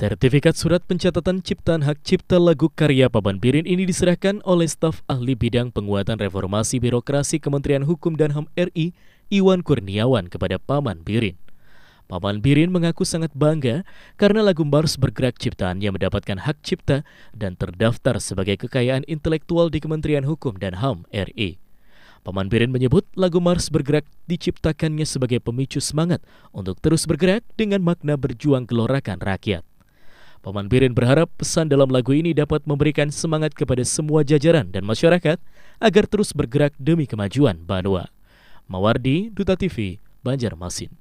Sertifikat surat pencatatan ciptaan hak cipta lagu karya paman birin ini diserahkan oleh staf ahli bidang penguatan reformasi birokrasi Kementerian Hukum dan HAM RI, Iwan Kurniawan kepada Paman birin. Paman birin mengaku sangat bangga karena lagu Mars bergerak ciptaan yang mendapatkan hak cipta dan terdaftar sebagai kekayaan intelektual di Kementerian Hukum dan HAM RI. Paman birin menyebut lagu Mars bergerak diciptakannya sebagai pemicu semangat untuk terus bergerak dengan makna berjuang gelorakan rakyat. Paman Birin berharap pesan dalam lagu ini dapat memberikan semangat kepada semua jajaran dan masyarakat agar terus bergerak demi kemajuan Banua. Mawardi, Duta TV, Banjarmasin.